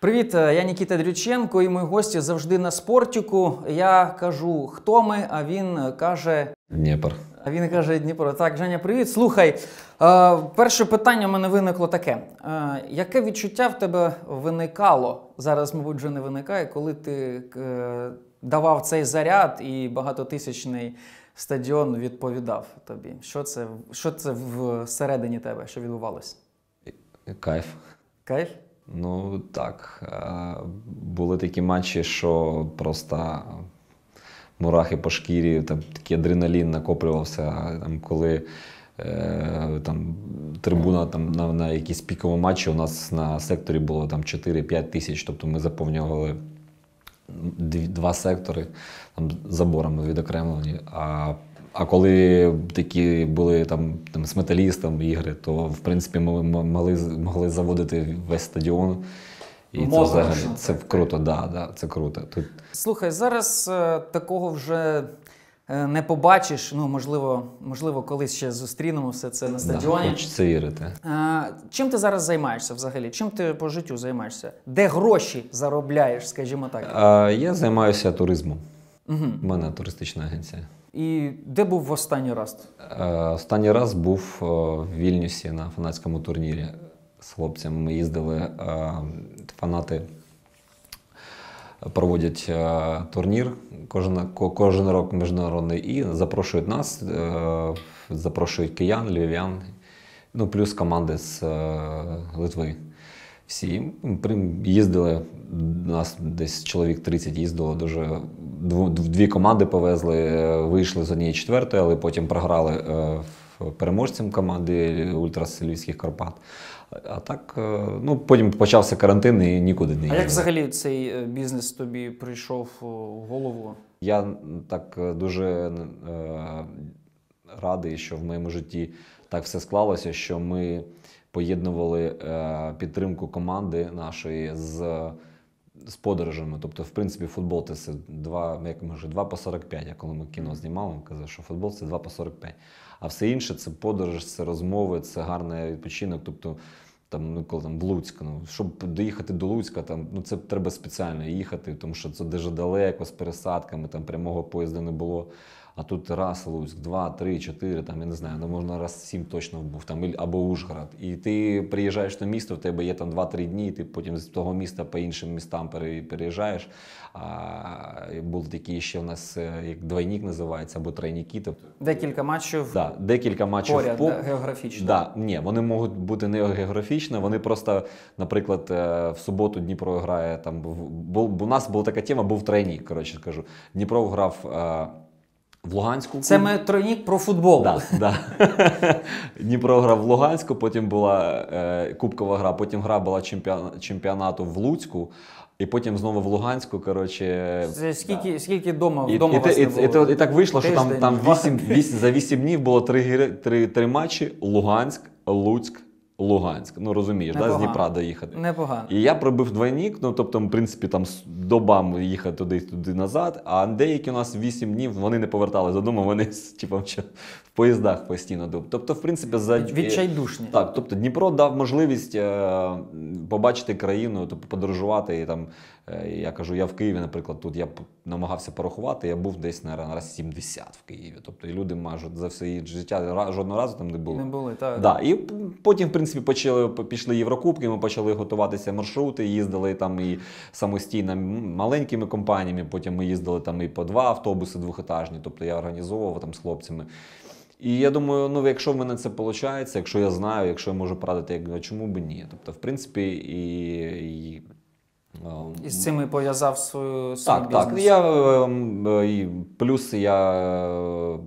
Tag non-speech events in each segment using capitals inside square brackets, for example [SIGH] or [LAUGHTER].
Привіт, е, я Нікіта Дрюченко і мої гості завжди на спортіку. Я кажу, хто ми, а він каже Дніпро. А він каже Дніпро. Так, Женя, привіт. Слухай. Е, перше питання в мене виникло таке: е, яке відчуття в тебе виникало? Зараз, мабуть, вже не виникає, коли ти давав цей заряд і багатотисячний стадіон відповідав тобі. Що це що це всередині тебе? Що відбувалось? Кайф. Кайф? Ну так, е, були такі матчі, що просто мурахи по шкірі, там такий адреналін накоплювався. Там, Коли е, там, трибуна там, на на якісь пікові матчі у нас на секторі було там 4-5 тисяч, тобто ми заповнювали два сектори там, заборами відокремлені. А а коли такі були там там з металістом ігри, то в принципі ми могли могли заводити весь стадіон. І Можна, це взагалі це круто, да, да, це круто. Тут... Слухай, зараз е, такого вже е, не побачиш. Ну, можливо, можливо, колись ще зустрінемо все це на стадіоні. Да, Хочеться вірити. Е, чим ти зараз займаєшся взагалі? Чим ти по життю займаєшся? Де гроші заробляєш, скажімо так? А, Я займаюся туризмом. Угу. У мене туристична агенція. І де був в останній раз? Е, останній раз був е, в Вільнюсі на фанатському турнірі з хлопцями. Ми їздили е, фанати. Проводять турнір кожен кожен рок міжнародний і запрошують нас, запрошують киян, львів'ян, ну плюс команди з Литви. Всі їздили, нас десь чоловік 30 їздило, дуже дві команди повезли, е, вийшли з однієї четвертої, але потім програли е, переможцям команди Ультрасилівських Карпат. А так, е, ну потім почався карантин і нікуди не їхав. А як взагалі цей бізнес тобі прийшов в голову? Я так дуже радий, що в моєму житті так все склалося, що ми поєднували підтримку команди нашої з з подорожами. Тобто, в принципі, футбол це 2, як ми вже 2 по 45. А коли ми кіно знімали, він казав, що футбол це 2 по 45. А все інше це подорож, це розмови, це гарний відпочинок. Тобто, там, ну, коли там в Луцьк, ну, щоб доїхати до Луцька, там, ну, це треба спеціально їхати, тому що це дуже далеко з пересадками, там прямого поїзда не було а тут раз Луцьк, два, три, чотири, там я не знаю, ну можна раз сім точно був там або Ужгород. І ти приїжджаєш на місто, в тебе є там 2-3 дні, і ти потім з того міста по іншим містам переїжджаєш. А були такі ще в нас е, як двойник називається, або тройніки. Тобто декілька матчів. Да, декілька матчів поряд, по... да, географічно. Да, Ні, вони можуть бути не географічно. Вони просто, наприклад, е, в суботу Дніпро грає там. Бо у нас була така тема, був тройнік, Коротше кажу, Дніпро грав. Е, в Луганську. Це ми тройнік про футбол. Да, да. [LAUGHS] Дніпро грав в Луганську, потім була е, Кубкова гра, потім гра була чемпіон, чемпіонату в Луцьку, і потім знову в Луганську. коротше... Це скільки да. скільки дома і, вдома і, вас і, не було? І, і, і так вийшло, Тиждень, що там там 8, 8, за вісім днів було три 3, три-три матчі: Луганськ, Луцьк, Луганськ. Ну розумієш, да, з Дніпра доїхати. Непогано. І я пробив двойник, ну тобто, в принципі, там добам їхати туди туди назад. А деякі у нас 8 днів вони не повертали додому, вони [LAUGHS] типу, в поїздах постійно дуб. Тобто, в принципі, за відчайдушні. Так, тобто Дніпро дав можливість е, побачити країну, тобто подорожувати і там Е, я кажу, я в Києві, наприклад, тут я намагався порахувати, я був десь на раз 70 в Києві. Тобто і люди майже за все її життя жодного разу там не було. Не були, так. Да. І потім, в принципі, почали пішли Єврокубки, ми почали готуватися маршрути, їздили там і самостійно маленькими компаніями. Потім ми їздили там і по два автобуси двохетажні. Тобто я організовував там з хлопцями. І я думаю, ну якщо в мене це виходить, якщо я знаю, якщо я можу порадити, чому б ні? Тобто, в принципі, і. і Ем, і з цим і пов'язав свою свій Так, бізнес? так. Я, ем, і Плюс я е,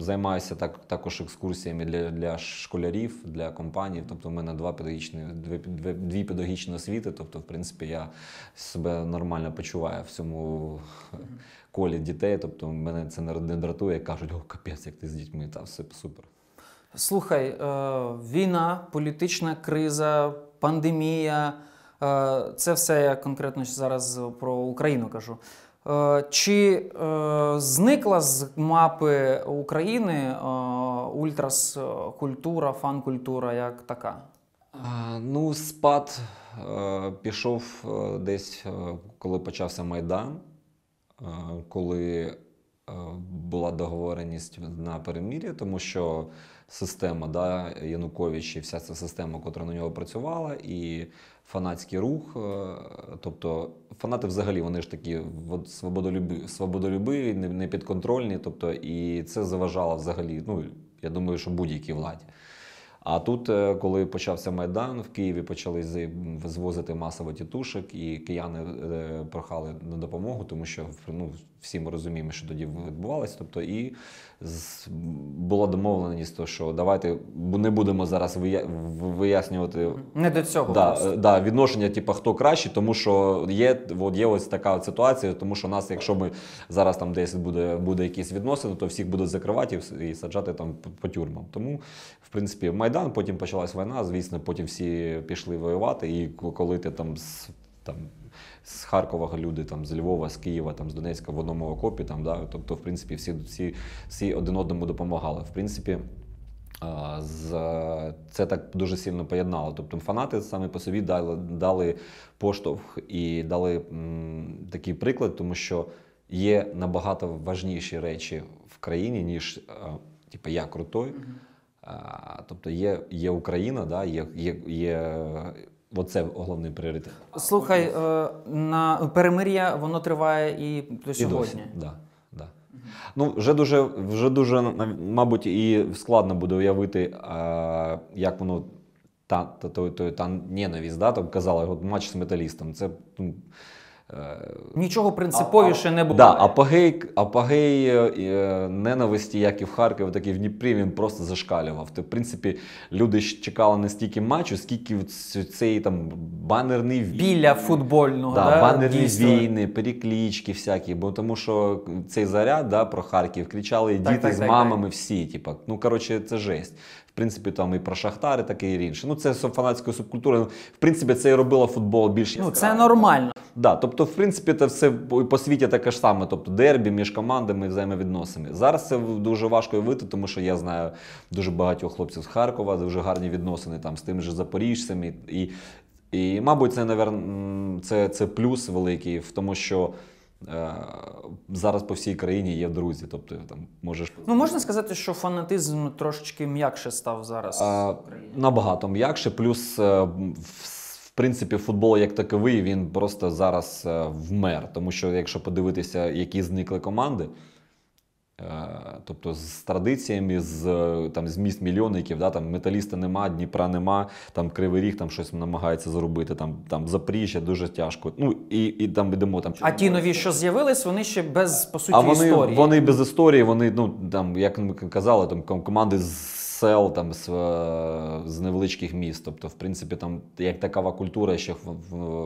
займаюся так, також екскурсіями для для школярів, для компаній. Тобто в мене два педагогічні, дві, дві педагогічні освіти. Тобто, в принципі, я себе нормально почуваю в цьому колі дітей. Тобто, мене це не дратує, кажуть, о, капець, як ти з дітьми, та все супер. Слухай, е, війна, політична криза, пандемія. Е, це все я конкретно зараз про Україну кажу. Е, чи е, зникла з мапи України ультрас культура, фан-культура як така? Ну, спад пішов десь, коли почався Майдан, коли була договореність на перемір'я, тому що система да, Янукович і вся ця система, котра на нього працювала, і фанатський рух. Е, тобто фанати взагалі вони ж такі свободолюбиві, не підконтрольні. Тобто, і це заважало взагалі. Ну я думаю, що будь-якій владі. А тут, е, коли почався майдан, в Києві почали звозити масово тітушок, і кияни е, прохали на допомогу, тому що ну, всі ми розуміємо, що тоді відбувалося. Тобто, і була домовленість, то, що давайте не будемо зараз вияснювати не до цього да, е, да, відношення, типу, хто краще, тому що є от є ось така от ситуація, тому що нас, якщо ми зараз там десь буде буде якісь відносини, то всіх будуть закривати і саджати там по тюрмам. Тому, в принципі, майдан, потім почалась війна. Звісно, потім всі пішли воювати, і коли ти там там з Харкова люди, там з Львова, з Києва, там з Донецька в одному окопі. Там да, тобто, в принципі, всі всі, всі один одному допомагали. В принципі. З це так дуже сильно поєднало. Тобто фанати саме по собі дали дали поштовх і дали м, такий приклад, тому що є набагато важніші речі в країні, ніж е, типу, я крутой. тобто є є Україна, да, є, є, є Оце головний пріоритет. Слухай, е, на перемир'я воно триває і до сьогодні. І Ну, вже дуже, вже дуже, мабуть, і складно буде уявити, а, е, як воно та та, та, та, та ненавість, да, там казали, от матч з металістом. Це. Ну, Е, Нічого принциповіше а, не було. Да, апогей, апогей е, е, ненависті, як і в Харкові, так і в Дніпрі, він просто зашкалював. То, в принципі, люди чекали не стільки матчу, скільки цей там банерний біля футбольного да, да, банерні дійство. війни, переклічки всякі. Бо тому, що цей заряд да, про Харків кричали так, діти так, з так, мамами, всі. Типу, ну коротше, це жесть. В принципі, там і про Шахтари, таке і інше. Ну, це фанатської субкультури. В принципі, це і робило футбол більш ну, яскраво. Ну, це нормально. Да, тобто, в принципі, це все по світі таке ж саме, тобто дербі між командами і взаємовідносини. Зараз це дуже важко явити, тому що я знаю дуже багатьох хлопців з Харкова, дуже гарні відносини там з тим же запоріжцем. І, і, і мабуть, це, навер... це, це плюс великий в тому, що. Е, зараз по всій країні є друзі, тобто там можеш ну можна сказати, що фанатизм трошечки м'якше став зараз е, а, набагато м'якше. Плюс е, в принципі футбол як таковий він просто зараз вмер, тому що якщо подивитися, які зникли команди. Е, тобто з традиціями, з е, там з міст мільйонників, да, там металіста нема, Дніпра нема, там Кривий Ріг там щось намагається зробити, там там Запоріжжя дуже тяжко. Ну і і там йдемо там. А ті нові, що з'явились, вони ще без по суті а вони, історії. Вони без історії, вони ну там, як ми казали, там команди з. Сел там з е, з невеличких міст. Тобто, в принципі, там як такава культура ще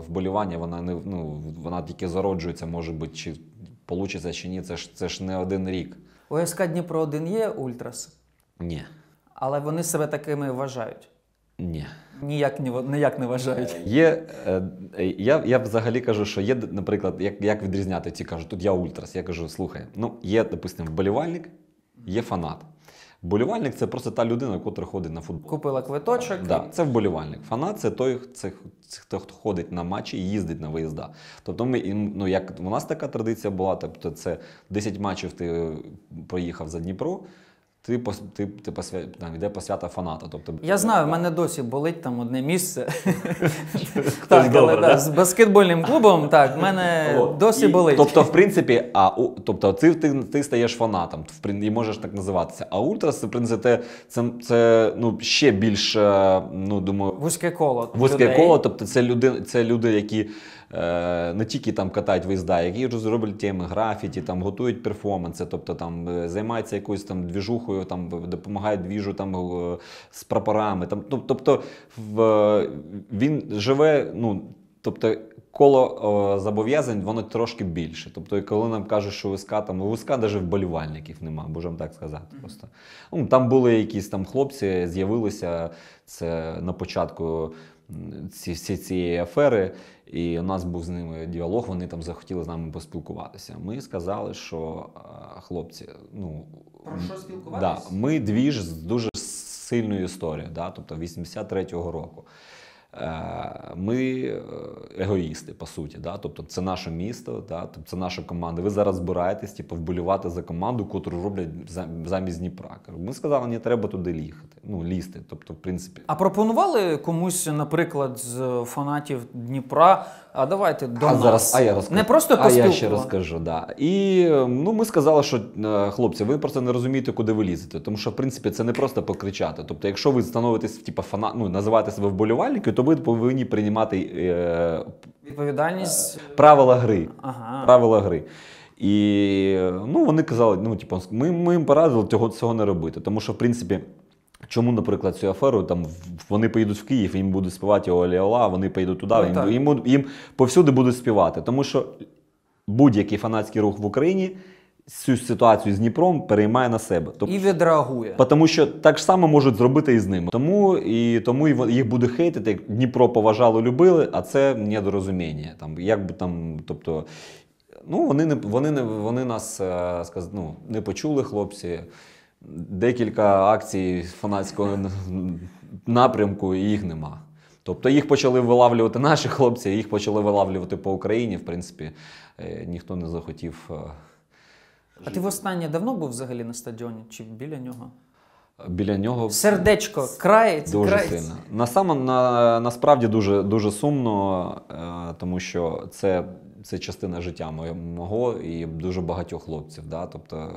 вболівання, вона не ну вона тільки зароджується, може бути, чи получиться, чи ні. Це ж це ж не один рік. У ГСК Дніпро 1 є ультрас? Ні. Але вони себе такими вважають? Ні. Ніяк не ніяк не вважають. Е, є, е, Я я взагалі кажу, що є, наприклад, як як відрізняти ці кажуть, тут я ультрас. Я кажу, слухай, ну є, допустимо, вболівальник, є фанат. Болівальник це просто та людина, котра ходить на футбол. Купила квиточок. Да, Це вболівальник. Фанат це той, це, хто ходить на матчі і їздить на виїзда. Тобто ми ну як у нас така традиція була, тобто це 10 матчів ти е, проїхав за Дніпро. Ти ти, ти посвя... там іде посвята фаната. Тобто я е, знаю, в е. мене досі болить там одне місце. [LAUGHS] Так, але да, з баскетбольним клубом так в мене досі болить. Тобто, в принципі, а у тобто, ти ти, стаєш фанатом, і можеш так називатися. А ультрас, в принципі, це це ну ще більш ну думаю, вузьке коло вузьке коло. Тобто, це люди, це люди, які. Е, не тільки там катають виїзда, які розроблять теми, графіті, там готують перформанси, тобто там е, займаються якоюсь там двіжухою, там допомагають двіжу там е, з прапорами. Там, Тобто в, він живе, ну тобто. Коло зобов'язань, воно трошки більше. Тобто, коли нам кажуть, що виска там виска навіть вболівальників немає, можемо так сказати. Просто ну, там були якісь там хлопці, з'явилися це на початку ці, всі цієї афери, і у нас був з ними діалог. Вони там захотіли з нами поспілкуватися. Ми сказали, що е, хлопці, ну про що спілкуватися? Да, ми дві ж з дуже сильною історією, да, тобто 83-го року. Е, ми е, егоїсти, по суті, да? тобто це наше місто, да? тобто це наша команда. Ви зараз збираєтесь типу, вболівати за команду, котру роблять замість Дніпра. Ми сказали, не треба туди ліхати. Ну лізти. Тобто, в принципі, а пропонували комусь, наприклад, з фанатів Дніпра а давайте до а нас. Зараз, а я розкажу. Не просто А я ще розкажу. Да. І ну, ми сказали, що е, хлопці, ви просто не розумієте, куди ви лізете. Тому що, в принципі, це не просто покричати. Тобто, якщо ви становитесь типу, фана... ну, називаєте себе вболівальники, то ви повинні приймати е... відповідальність е, правила гри. Ага. Правила гри. І ну, вони казали, ну, типу, ми, ми їм порадили цього, цього не робити. Тому що, в принципі. Чому, наприклад, цю аферу там вони поїдуть в Київ, їм будуть співати Олі-Ола, вони поїдуть туди, ну, їм, їм їм, повсюди будуть співати. Тому що будь-який фанатський рух в Україні цю ситуацію з Дніпром переймає на себе. Тобто, І відреагує. Тому що так само можуть зробити і з ними. Тому і тому їх буде хейтити, як Дніпро поважало, любили, а це недорозуміння. Там, як би там, тобто, ну, Вони не, вони не, вони нас е, сказ, ну, не почули, хлопці декілька акцій фанатського напрямку, і їх нема. Тобто їх почали вилавлювати наші хлопці, їх почали вилавлювати по Україні. В принципі, е, ніхто не захотів. Е, а ти востаннє давно був взагалі на стадіоні? Чи біля нього? Біля нього сердечко крається. Дуже крається. сильно. На сам, на, насправді дуже дуже сумно, е, тому що це це частина життя мого і дуже багатьох хлопців. Да? Тобто,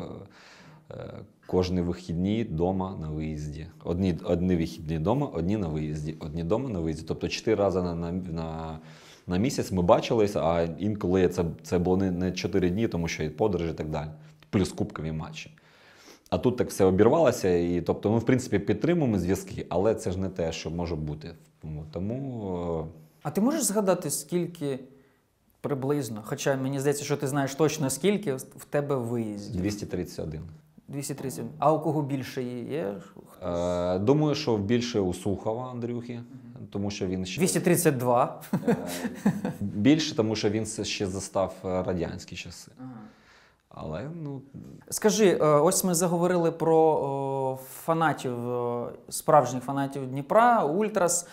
Кожні вихідні вдома на виїзді. Одні одні вихідні вдома, одні на виїзді, одні дома на виїзді. Тобто чотири рази на на, на, на місяць ми бачилися, а інколи це це було не чотири дні, тому що і подорожі і так далі. Плюс кубкові матчі. А тут так все обірвалося. І тобто, ми, ну, в принципі, підтримуємо зв'язки, але це ж не те, що може бути. Тому. Е, а ти можеш згадати, скільки приблизно? Хоча мені здається, що ти знаєш точно скільки в тебе виїздів? 231. 230. А у кого більше є? Е, думаю, що більше у Сухова Андрюхи, тому що він ще 232. Е, більше, тому що він ще застав е, радянські часи. Але ну скажи, е, ось ми заговорили про фанатів справжніх фанатів Дніпра, Ультрас.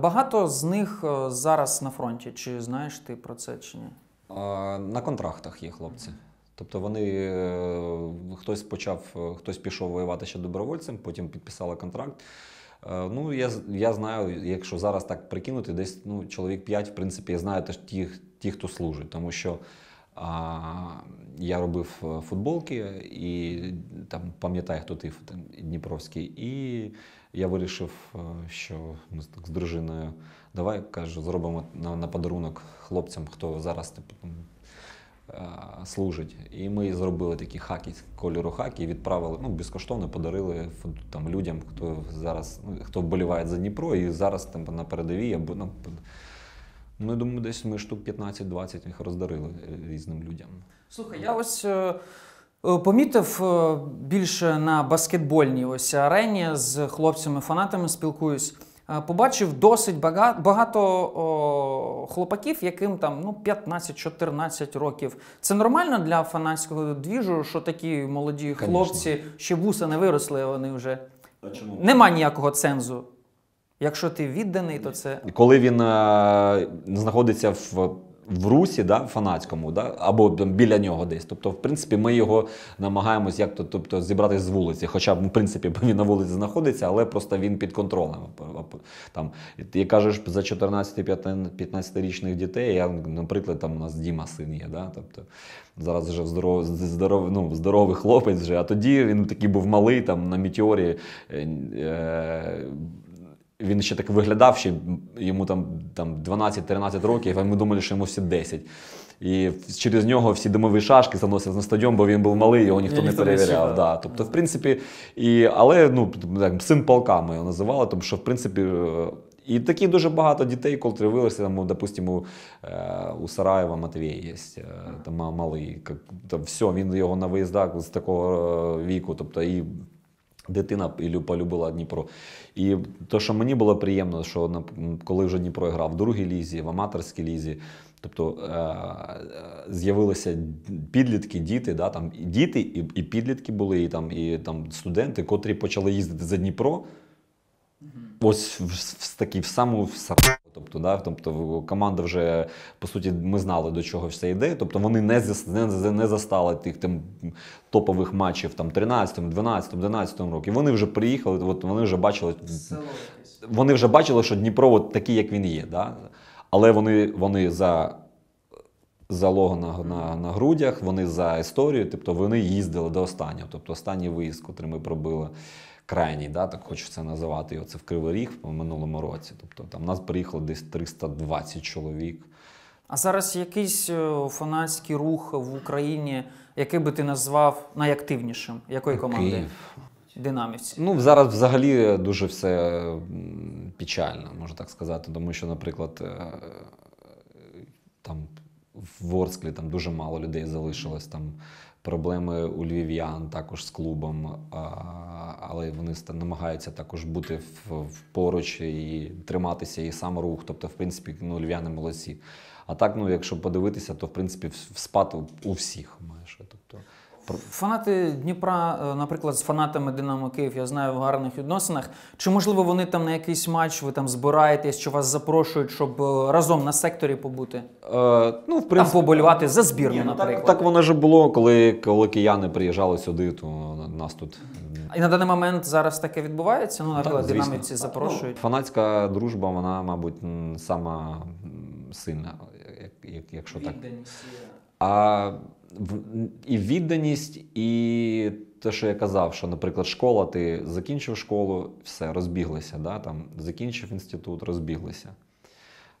Багато з них зараз на фронті. Чи знаєш ти про це, чи ні? На контрактах є хлопці. Тобто вони е, хтось почав, е, хтось пішов воювати ще добровольцем, потім підписали контракт. Е, ну, я я знаю, якщо зараз так прикинути, десь ну, чоловік 5, в принципі, я знаю теж ті, ті, хто служить, тому що а, я робив футболки і там пам'ятаю, хто ти там, Дніпровський. І я вирішив, що ми так з дружиною давай кажу, зробимо на, на подарунок хлопцям, хто зараз типу, Е, служить. І ми зробили такі хаки з кольору хаки, відправили ну, безкоштовно, подарили там, людям, хто зараз ну, хто вболіває за Дніпро, і зараз там на передовій або ну, Ну, я думаю, десь ми штук 15-20 їх роздарили е, різним людям. Слухай, я ось е, помітив більше на баскетбольній ось арені з хлопцями-фанатами спілкуюсь. Е, побачив досить багато хлопаків, яким там ну 15-14 років. Це нормально для фанатського двіжу, що такі молоді Конечно. хлопці, ще вуса не виросли, вони вже а чому? нема ніякого цензу. Якщо ти відданий, то це коли він е, знаходиться в в русі, да, фанатському, да, або там, біля нього десь. Тобто, в принципі, ми його намагаємось як то тобто, зібрати з вулиці. Хоча в принципі [LAUGHS] він на вулиці знаходиться, але просто він під контролем. Там ти кажеш за 14-15-річних дітей. Я, наприклад, там у нас Діма син є. Да, тобто зараз вже здоров, здоров, ну, здоровий хлопець вже. А тоді він такий був малий, там на мітіорі. Е, е він ще так виглядав, ще йому там там 12-13 років, а ми думали, що йому всі 10. І через нього всі димові шашки заносять на стадіон, бо він був малий, його ніхто Я не перевіряв. да. Тобто, в принципі, і, але ну, так, син полка ми його називали, тому що в принципі. Е, і такі дуже багато дітей, коли тривилися, там, допустимо, у е, Сараєва Матвій є е, там малий. все, він його на виїздах з такого віку. Тобто, і Дитина полюбила Дніпро. І те, що мені було приємно, що коли вже Дніпро грав в другій лізі, в аматорській лізі, тобто е, е, з'явилися підлітки, діти, да, там і діти, і і підлітки були, і там і там студенти, котрі почали їздити за Дніпро. Ось в, в, в, в, в саму в Тобто, да, тобто команда вже по суті ми знали, до чого все йде. Тобто вони не не, не застали тих там топових матчів там 13, 12, 11 році. Вони вже приїхали, от вони вже бачили. Вони вже бачили, що Дніпро от такий, як він є. Да? Але вони вони за за лого на, на на, грудях, вони за історію, тобто вони їздили до останнього. Тобто останній виїзд, котрий ми пробили крайній, да, так хочу це називати. І оце в Кривий Ріг в минулому році. Тобто там нас приїхало десь 320 чоловік. А зараз якийсь е, фанатський рух в Україні, який би ти назвав найактивнішим? Якої команди? Київ. Динамівці. Ну, зараз взагалі дуже все печально, можна так сказати. Тому що, наприклад, е, там в Ворсклі там дуже мало людей залишилось. там проблеми у львів'ян також з клубом, але вони намагаються також бути поруч і триматися і сам рух. Тобто, в принципі, ну, львів'яни молодці. А так, ну якщо подивитися, то в принципі в спад у всіх майже. Тобто Фанати Дніпра, е, наприклад, з фанатами Динамо Київ, я знаю в гарних відносинах. Чи можливо вони там на якийсь матч, ви там збираєтесь, чи вас запрошують, щоб е, разом на секторі побути? Е, ну, в принципі, Там поболювати за збірну, ні, ну, наприклад. Так, так воно ж було, коли коли кияни приїжджали сюди, то нас тут. І на даний момент зараз таке відбувається? Ну, наприклад, так, динамівці ну, запрошують. Ну, фанатська дружба, вона, мабуть, сама сильна, якщо так. А і відданість, і те, що я казав, що, наприклад, школа, ти закінчив школу, все, розбіглися. Да? Там, Закінчив інститут, розбіглися.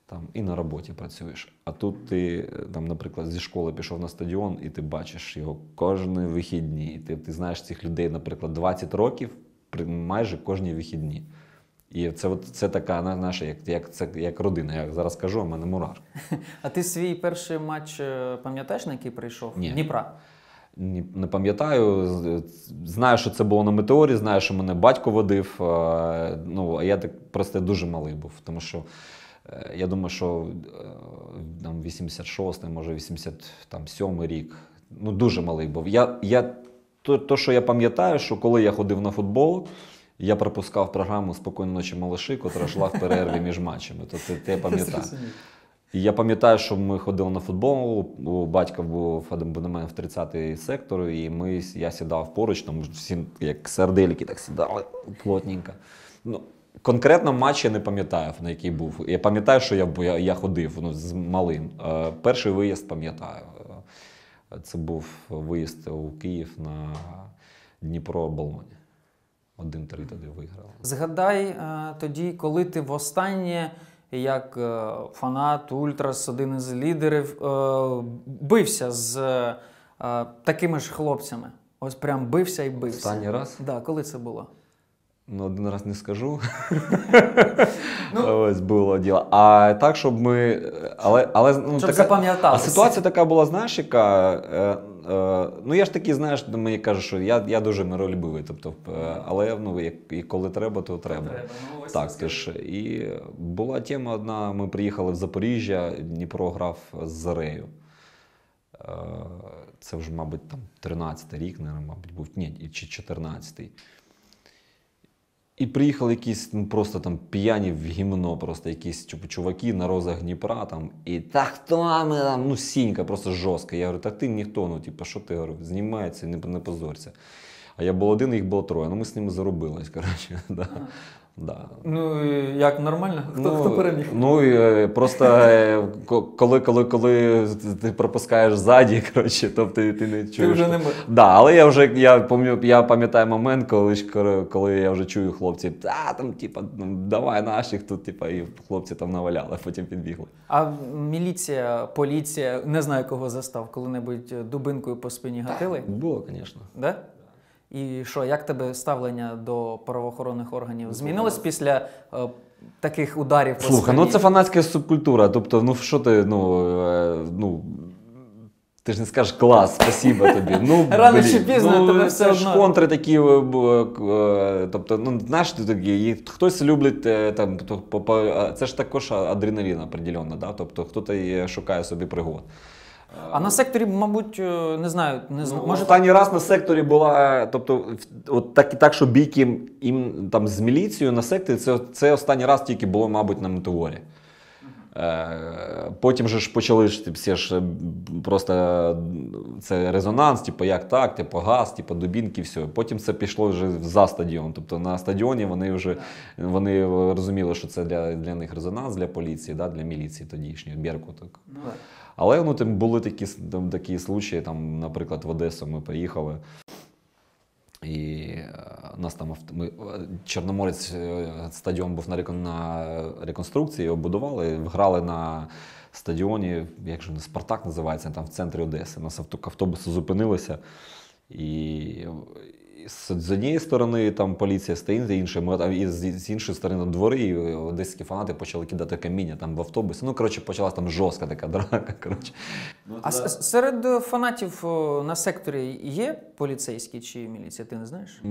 Там, І на роботі працюєш. А тут ти, там, наприклад, зі школи пішов на стадіон, і ти бачиш його кожні вихідні. І ти, ти знаєш цих людей, наприклад, 20 років, майже кожні вихідні. І це от, це така наша, як як, це, як родина. Я зараз кажу, у мене мурашки. [LAUGHS] А ти свій перший матч е, пам'ятаєш, на який прийшов? Ні. Дніпра? Ні, не пам'ятаю. Знаю, що це було на метеорі, знаю, що мене батько водив. Е, ну, А я так просто дуже малий був, тому що. Е, я думаю, що там 86-й, може 87-й рік. Ну, дуже малий був. Я, я, то, то, що я пам'ятаю, що коли я ходив на футбол, я пропускав програму Спокійної ночі малыші, котра йшла в перерві між матчами. То це те пам'ятаю. І я пам'ятаю, що ми ходили на футбол, у батька був абонемент в 30-й сектор, і ми, я сідав поруч, тому всі як сердельки, так сідали плотненько. Ну, Конкретно матч я не пам'ятаю, на який був. Я пам'ятаю, що я я, я ходив ну, з малим. Е, перший виїзд пам'ятаю. Е, це був виїзд у Київ на Дніпро-Болоні. 1-3 тоді виграли. Згадай е, тоді, коли ти востаннє, як е, фанат Ультрас, один із лідерів, е, бився з такими ж хлопцями. Ось прям бився і бився. Останній раз? Так, да, коли це було? Ну, один раз не скажу. Ну, Ось було діло. А так, щоб ми. Але, але, ну, щоб така... А ситуація така була, знаєш, яка. Е, е, ну, я ж такий, знаєш, мені кажуть, що я я дуже миролюбивий. Тобто, е, але ну, як, і коли треба, то треба. треба. Ну, так, ти ж. І була тема одна: ми приїхали в Запоріжжя, Дніпро грав з Зарею. Е, це вже, мабуть, там 13-й рік, мабуть, був. Ні, чи 14-й. І приїхали якісь ну, просто там п'яні в гімно, просто якісь типу, чуваки на розах Дніпра там. І так хто ми там? Ну, сінька, просто жорстка. Я говорю, так ти ніхто, ну типу, що ти говорю, знімається, не, не позорся. А я був один, їх було троє. Ну ми з ними заробились, [LAUGHS] коротше. Да. Да. Ну як нормально? Хто ну, хто переміг? Ну і е, просто е, коли коли коли ти пропускаєш ззаді, [LAUGHS] коротше, тобто ти, ти не чуєш. Ти вже не мож... Да, Але я вже я я пам'ятаю момент, коли коли я вже чую хлопці, а там, типа, ну, давай наших тут, типа, і хлопці там наваляли, [LAUGHS] потім підбігли. А міліція, поліція, не знаю кого застав, коли-небудь е, дубинкою по спині гатили? Було, звісно. Да? І що, як тебе ставлення до правоохоронних органів змінилось після е, таких ударів? по ну це фанатська субкультура. Тобто, ну що ти, ну. Е, ну ти ж не скажеш клас, спасіба тобі. Ну, [LAUGHS] Рано чи пізно ну, тебе все одно. ж контри такі. Е, е, е, тобто, ну знаєш, ти такі, і хтось любить там, тобто, це ж також адреналін определенно, да? тобто хтось шукає собі пригод. А на секторі, мабуть, е, не знаю, не знаю. Ну, може... Останній раз на секторі була, тобто, от так, так що бійки їм там з міліцією на секторі, це це останній раз тільки було, мабуть, на метеорі. Е, потім же ж почали ж, типу, всі ж е, просто це резонанс, типу як так, типу газ, типу дубінки, все. Потім це пішло вже за стадіон. Тобто на стадіоні вони вже вони розуміли, що це для для них резонанс, для поліції, да, для міліції тодішньої, Беркуток. Ну, але ну, там були такі там, такі случаї, там, наприклад, в Одесу ми поїхали. І е, нас там ми, е, Чорноморець е, стадіон був на на реконструкції, оббудували, грали на стадіоні, як же Спартак називається, там в центрі Одеси. Нас автобуси зупинилися. І з однієї сторони там поліція стоїть, з іншої і з іншої сторони двори і одеські фанати почали кидати каміння там в автобусі. Ну коротше, почалася там жорстка така драка. [LAUGHS] Коротше. Ну, а да. серед е, фанатів е, на секторі є поліцейські чи міліція? Ти не знаєш?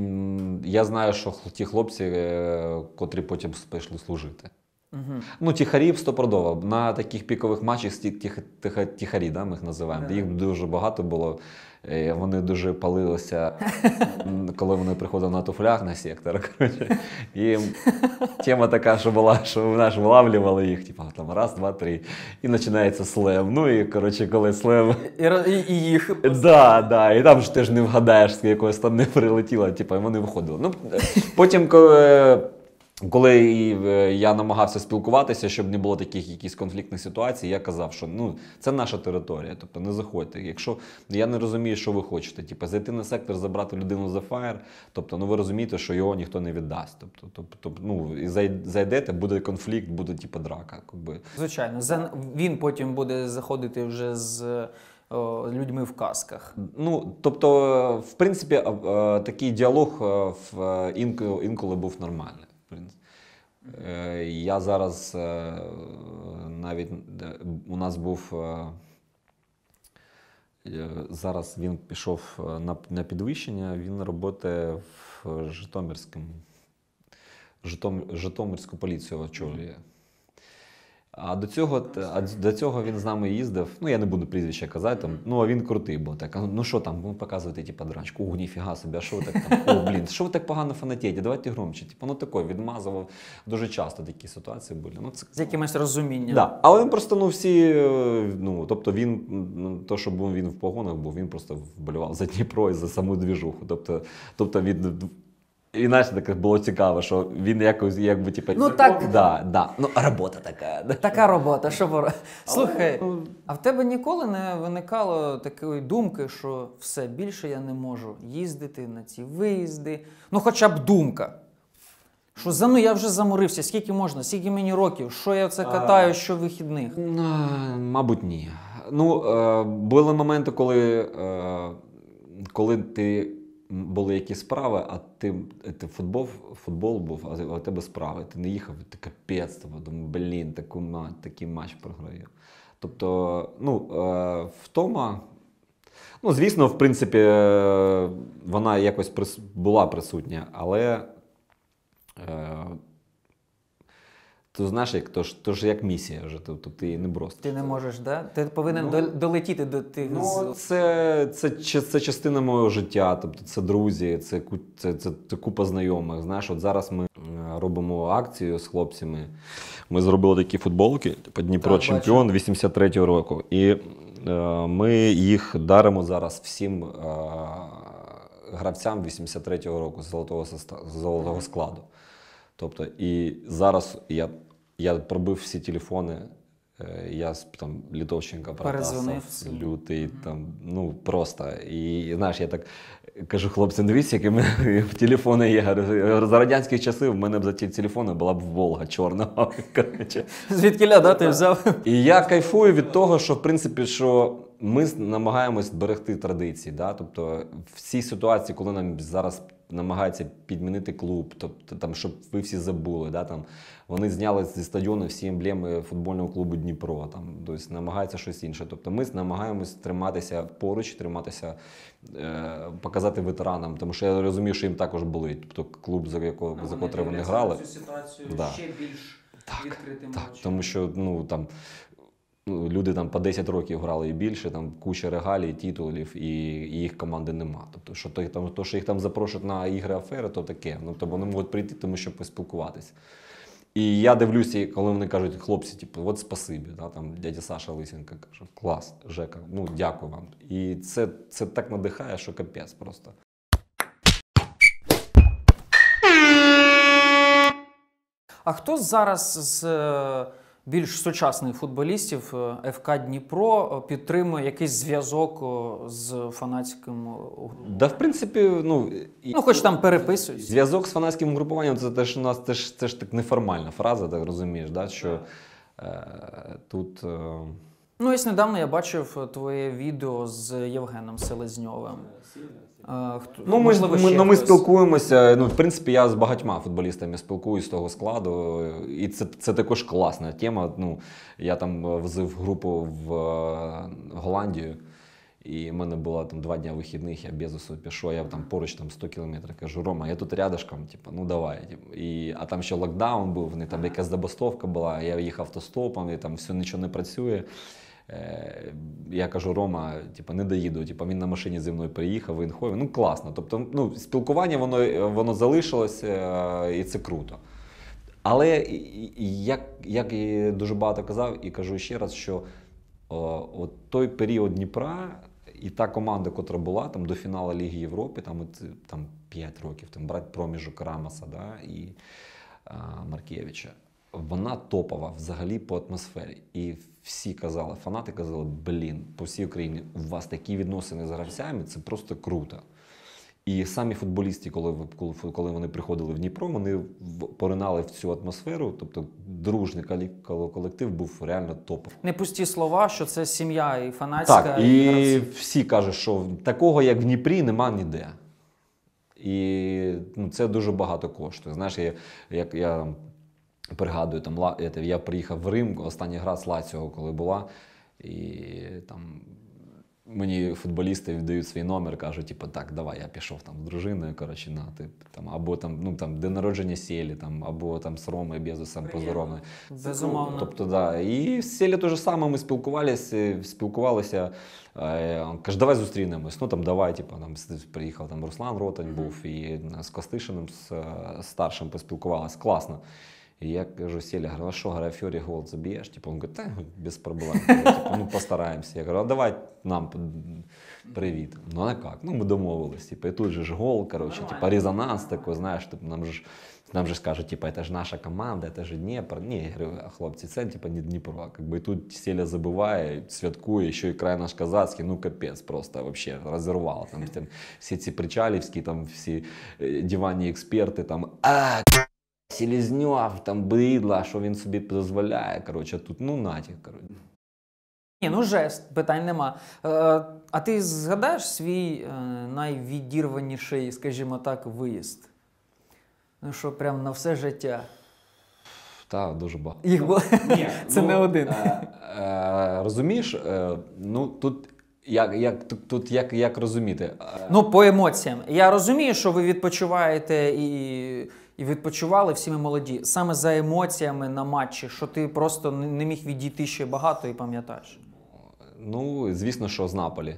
Я знаю, що ті хлопці, е, котрі потім пішли служити. Ну, тіхарі б стопродово. На таких пікових матчах тіх, тіх, тіхарі, да, ми їх називаємо. Да. Їх дуже багато було. Е, вони дуже палилися, [LAUGHS] коли вони приходили на туфлях на сектор. І тема така, що була, що вона ж вилавлювали їх, типу, там раз, два, три. І починається слем. Ну і коротше, коли слем. І, і, і їх. [LAUGHS] Да, да, І там ж ти ж не вгадаєш, з якогось там не прилетіло, типу, і вони виходили. Ну, е, Потім, коли. Е, коли е, я намагався спілкуватися, щоб не було таких якісь конфліктних ситуацій, я казав, що ну це наша територія, тобто не заходьте. Якщо я не розумію, що ви хочете, типу, зайти на сектор, забрати людину за фаєр, тобто, ну ви розумієте, що його ніхто не віддасть. Тобто, тобто, ну і зайдете, буде конфлікт, буде типу, драка. Якби. Звичайно, він потім буде заходити вже з. Людьми в касках, ну тобто, в принципі, такий діалог е, в е, інколи був нормальний принципі. Е, я зараз е, навіть у нас був. Е, зараз він пішов на підвищення, він роботає в Житомирському. Житом, Житомирську поліцію очолює. А до цього а до цього він з нами їздив. Ну я не буду прізвища казати. Там ну а він крутий, бо так. Ну що там, будемо ну, показувати типа драчку, о, ніфіга собі, а що ви так там? О, блін, що ви так погано фанатієте? Давайте громче. Типу, ну такой відмазував дуже часто такі ситуації були. Ну це з якимось розумінням. Да. Але він просто ну всі, ну тобто він ну, то, що був він в погонах, був він просто вболівав за Дніпро і за саму двіжуху. Тобто, тобто від і знаєш, таке було цікаво, що він якось якби типу, ну так да, да. Ну робота така. Така робота. Що пора? Слухай, ну, а в тебе ніколи не виникало такої думки, що все більше я не можу їздити на ці виїзди. Ну, хоча б думка. Що за ну я вже заморився, скільки можна, скільки мені років, що я це катаю, що вихідних? Ну, мабуть, ні. Ну, е, були моменти, коли, е, коли ти були якісь справи, а ти ти футбол футбол був, а у тебе справи. Ти не їхав, ти капець, тобі, типу, думаю, блін, таку такий матч програю. Тобто, ну, е, втома. Ну, звісно, в принципі, е, вона якось була присутня, але. Е, то знаєш, як то ж, то ж як місія вже, тобто ти не бросиш. Ти не можеш, да? Ти повинен ну, долетіти до тих. Ну, це, це це, це, частина мого життя, тобто це друзі, це це, це, це купа знайомих. Знаєш, от зараз ми е, робимо акцію з хлопцями. Ми зробили такі футболки, типу Дніпро так, чемпіон 83-го року. І е, ми їх даримо зараз всім е, гравцям 83-го року золотого золотого складу. Тобто, і зараз я я пробив всі телефони. Е, я там Літовченка Перезвонив. лютий там, ну просто. І знаєш, я так кажу хлопцям, «Ну, дивіться, які в [LAUGHS] телефони є. За радянських часи в мене б за ті телефони була б Волга Чорного. [LAUGHS] Звідки ля, да, ти взяв? І я кайфую від того, що в принципі, що ми намагаємось берегти традиції. Да? Тобто в цій ситуації, коли нам зараз намагаються підмінити клуб, тобто там, щоб ви всі забули. Да, там, Вони зняли зі стадіону всі емблеми футбольного клубу Дніпро. Там, тобто намагаються щось інше. Тобто ми намагаємось триматися поруч, триматися, е, показати ветеранам, тому що я розумію, що їм також болить. Тобто клуб, за якого ну, за котрий вони грали. Цю ситуацію да. ще більш. Так, відкритим так, тому що ну там Ну, люди там по 10 років грали і більше, там куча регалій, титулів, і, і їх команди нема. Тобто, що то, там, то, що їх там запрошують на ігри афери, то таке. Ну, тобто вони можуть прийти, тому щоб поспілкуватись. І я дивлюся, коли вони кажуть, хлопці, типу, от спасибі. Да, там дядя Саша Лисенка каже, клас, Жека, ну дякую вам. І це це так надихає, що капець просто. А хто зараз з е, більш сучасних футболістів е, ФК Дніпро е, підтримує якийсь зв'язок е, з фанатським Да, в принципі, ну ну хоч там переписують. Зв'язок з фанатським групуванням це теж у нас теж це ж так неформальна фраза, так розумієш, да? що е, тут. Е... Ну, ось недавно я бачив твоє відео з Євгеном Селезньовим хто ну, ми, можливо, ми, ще ну, ми спілкуємося. Ну, в принципі, я з багатьма футболістами спілкуюся з того складу, і це це також класна тема. Ну, Я там е, взив групу в е, Голландію, і в мене було там два дні вихідних, я безусу пішов, я там поруч там 100 кілометрів. Кажу, Рома, я тут рядышком, типу, ну давай. Типу. І, А там ще локдаун був, вони там якась забастовка була, я їхав автостопом, і там все нічого не працює. Е, я кажу, Рома, типу, не доїду. Типу, він на машині зі мною приїхав, він ходив. Ну класно. Тобто, ну, спілкування воно воно залишилось е, і це круто. Але як як і дуже багато казав, і кажу ще раз, що о, от той період Дніпра і та команда, котра була там до фіналу Ліги Європи, там от, там 5 років, там брати проміжок Рамаса да, і а, Маркевича вона топова взагалі по атмосфері. І всі казали, фанати казали, блін, по всій Україні у вас такі відносини з гравцями, це просто круто. І самі футболісти, коли коли вони приходили в Дніпро, вони поринали в цю атмосферу. Тобто, дружний колектив був реально топов. Не пусті слова, що це сім'я і фанатська. Так, І, і всі кажуть, що такого як в Дніпрі нема ніде. І ну, це дуже багато коштує. Знаєш, я, як я пригадую, там я приїхав в Рим, остання гра з Лаціо, коли була. І там мені футболісти віддають свій номер, кажуть, типу, так, давай, я пішов там з дружиною, коротше, на тип, там, або там, ну там, де народження сілі, там, або там з Роми Безусом поздоровною. Безумовно. тобто, да. І з сілі те ж саме, ми спілкувалися, спілкувалися. Е, каже, давай зустрінемось. Ну там давай, типу, нам приїхав там Руслан Ротань був, і з Костишиним, з е, старшим поспілкувалися. Класно. И я говорю Селя, говорю, а что, говорю, Фьори гол забьешь? Типа, он говорит, да, без проблем, типа, ну постараемся. Я говорю, а давай нам привіт. Ну она как? Ну мы домовились, типа, и тут же ж гол, короче, типа резонанс такой, знаешь, типа, нам же нам же скажут, типа, это же наша команда, это же Днепр. Ні, я говорю, а хлопці, це типа не Дніпро. Как бы, і тут Селя забиває, святкує, ще і край наш казацький, ну капець, просто вообще розірвав. Там, там всі ці э, причалівські, там всі диванні експерти, там а Селізньов, там бридла, що він собі дозволяє. Коротше, тут ну натяк. коротше. Ні, ну жест, питань нема. Э, а ти згадаєш свій э, найвідірваніший, скажімо так, виїзд? Ну, що прям на все життя. Та, дуже багато. Їх було. Ні, [LAUGHS] ну, Це ну, не один. Е, е, розумієш, е, ну тут. Як як тут, тут як як розуміти? Е, ну по емоціям. Я розумію, що ви відпочиваєте і і відпочивали всі ми молоді саме за емоціями на матчі, що ти просто не міг відійти ще багато і пам'ятаєш? Ну, звісно, що з Наполі.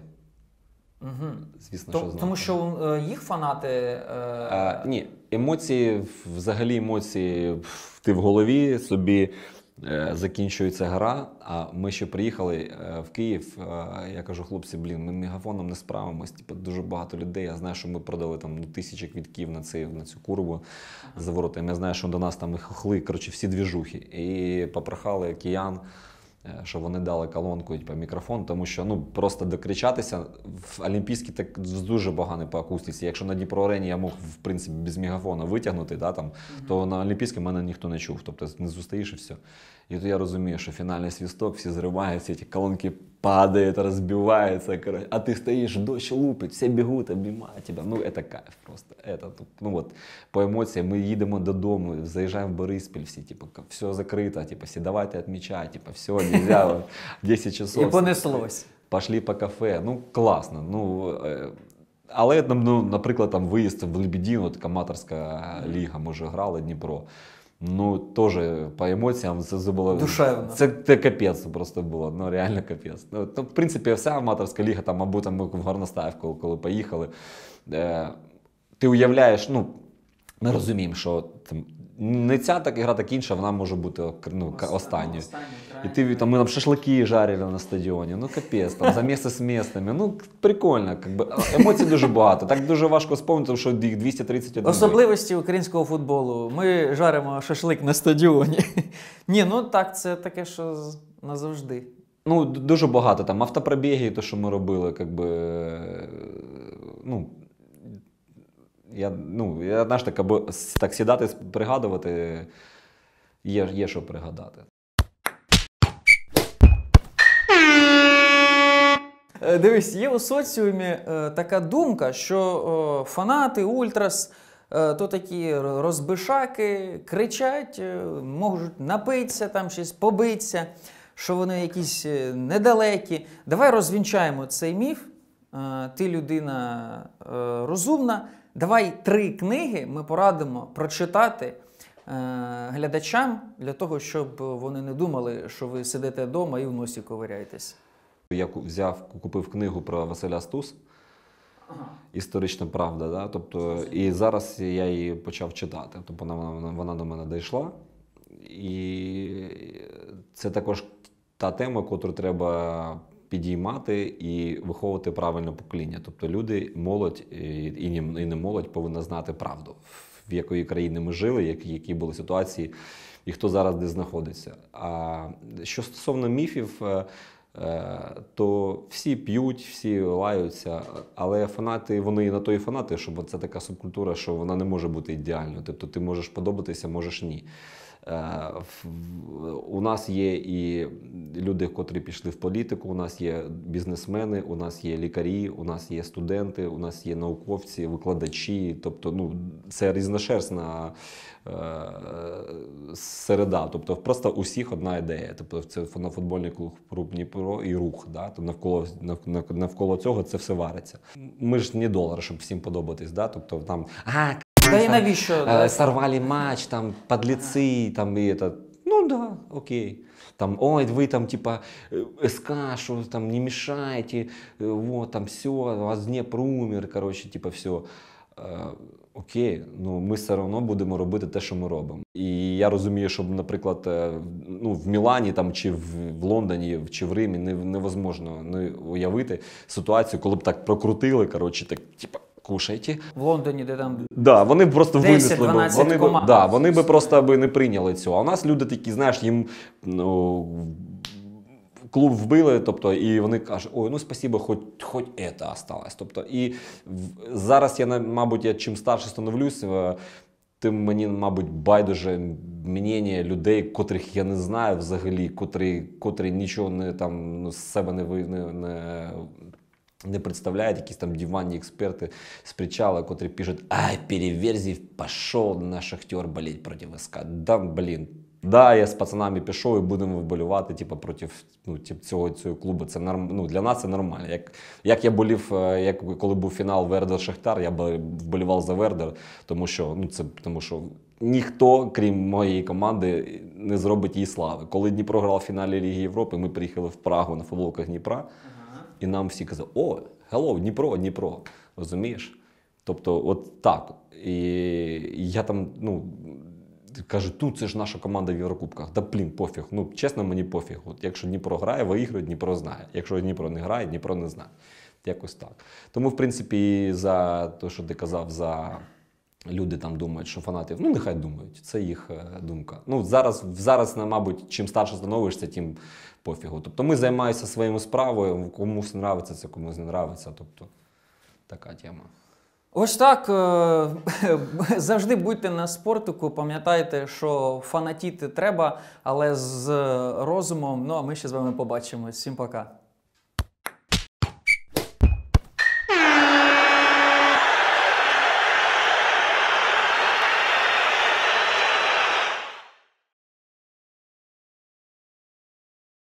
Угу. Звісно, То, що з Наполі. Тому що е, їх фанати. Е... Е, ні, емоції, взагалі емоції ти в голові собі Е, закінчується гра, а ми ще приїхали е, в Київ. Е, я кажу, хлопці, блін, ми мегафоном не справимось. Типу, дуже багато людей. Я знаю, що ми продали там ну, тисячі квітків на цей, на цю курву за воротами. Я знаю, що до нас там і хохли, коротше, всі двіжухи. І попрохали киян. Е, що вони дали колонку типу, мікрофон, тому що ну просто докричатися в Олімпійській так дуже погано по акустиці. Якщо на Дніпро Дніпроарені я мог в принципі без мегафона витягнути, да, там, то на Олімпійській мене ніхто не чув, тобто не зустрієш і все. І то я розумію, що фінальний свісток, всі зриваються, ці колонки падають, розбиваються. Коротко. А ти стоїш, дощ лупить, всі бігуть, обіймають тебе. Ну, це кайф просто. Это, ну, от, По емоціям ми їдемо додому, заїжджаємо в Бориспіль, всі, типу, все закрито, типу, всі давайте відмічати, типу, все нельзя 10 [LAUGHS] часов. І понеслось. Пошли по кафе. Ну, класно. Ну, е, але, ну, ну, наприклад, там виїзд в Лебедіну, така аматорська ліга, ми вже грали, Дніпро. Ну, теж по емоціям це, це було. Душевно. Це, це капець просто було. Ну, реально капець. Ну, то, в принципі, вся аматорська ліга, там, або там в Горностаївку, коли поїхали. Е, Ти уявляєш, ну, ми розуміємо, що там не ця так гра так інша, вона може бути ну, останньою. І ти там ми там шашлики жарили на стадіоні. Ну капець, там за місце з місцями. Ну прикольно, якби емоцій дуже багато. Так дуже важко сповнити, що їх 231. Особливості українського футболу. Ми жаримо шашлик на стадіоні. Ні, ну так, це таке, що назавжди. Ну, дуже багато там автопробігів, то що ми робили, якби е, ну. Я ну, я знаєш, так, або так сідати, пригадувати, є, є що пригадати. Е, дивись, є у соціумі е, така думка, що фанати ультрас. Е, то такі розбишаки кричать, можуть напитися там щось, побитися, що вони якісь недалекі. Давай розвінчаємо цей міф. Ти людина розумна, Давай три книги ми порадимо прочитати е, глядачам для того, щоб вони не думали, що ви сидите вдома і в носі ковиряєтесь. Я взяв, купив книгу про Василя Стус. Історична правда, да? тобто, і зараз я її почав читати. Тобто вона, вона вона, до мене дійшла. І це також та тема, яку треба підіймати і виховувати правильне покоління. Тобто люди, молодь е, і не молодь повинна знати правду, в якої країни ми жили, які, були ситуації, і хто зараз де знаходиться. А що стосовно міфів, е, е, то всі п'ють, всі лаються, але фанати вони і на то і фанати, щоб це така субкультура, що вона не може бути ідеальною. Тобто ти можеш подобатися, можеш ні. Е, у нас є і люди, котрі пішли в політику. У нас є бізнесмени, у нас є лікарі, у нас є студенти, у нас є науковці, викладачі. Тобто, ну це різношерстна е, середа. Тобто, просто усіх одна ідея. Тобто, це футбольний клуб Дніпро і рух. Да? Тобто навколо навколо цього це все вариться. Ми ж не долар, щоб всім подобатись. Да? Тобто там а да і навіщо э, сорвали матч, там подліці, там і этот. Ну да, окей. Там, ой, ви там типа э, СК, що там не мешаете, э, вот там все, у вас Днепр умер, короче, типа все. Окей, ну ми все одно будемо робити те, що ми робимо. І я розумію, що, наприклад, ну, в Мілані там, чи в, в Лондоні, чи в Римі невозможно не ну, уявити ситуацію, коли б так прокрутили, коротше, так, типа, кушайте. В Лондоні, де там да, вони б просто 10, винесли б. Вони команд. да, вони би просто би не прийняли цього. А у нас люди такі, знаєш, їм ну, клуб вбили, тобто, і вони кажуть, ой, ну спасибо, хоч хоч це осталось. Тобто, і зараз я мабуть, я чим старше становлюсь, е, тим мені, мабуть, байдуже мнення людей, котрих я не знаю взагалі, котрі, котрі нічого не там з себе не ви не, не не представляють якісь там диванні експерти з причала, котрі пишуть, ай, переверзів пішов на шахтер боліть проти СК. Да, блін. Да, я з пацанами пішов і будемо вболювати типу, проти ну, типу, цього цього клубу. Це норм... ну, Для нас це нормально. Як як я болів, е, як коли був фінал Вердер Шахтар, я вболівав за Вердер, тому що ну, це тому що ніхто, крім моєї команди, не зробить її слави. Коли Дніпро грав в фіналі Ліги Європи, ми приїхали в Прагу на футболках Дніпра і нам всі казали: О, hello, Дніпро, Дніпро. Розумієш? Тобто, от так. І я там, ну. Каже, тут це ж наша команда в Єврокубках. Да блін, пофіг. Ну, чесно, мені пофіг. От Якщо Дніпро грає, виіграє, Дніпро знає. Якщо Дніпро не грає, Дніпро не знає. Якось так. Тому, в принципі, за те, що ти казав, за Люди там думають, що фанати, ну нехай думають, це їх е, думка. Ну зараз, зараз, мабуть, чим старше становишся, тим пофігу. Тобто ми займаємося своєю справою, комусь нравиться це, комусь не нравиться. Тобто така тема. Ось так е, [LAUGHS] завжди будьте на спортику, пам'ятайте, що фанатіти треба, але з розумом. Ну а ми ще з вами побачимось. Всім пока.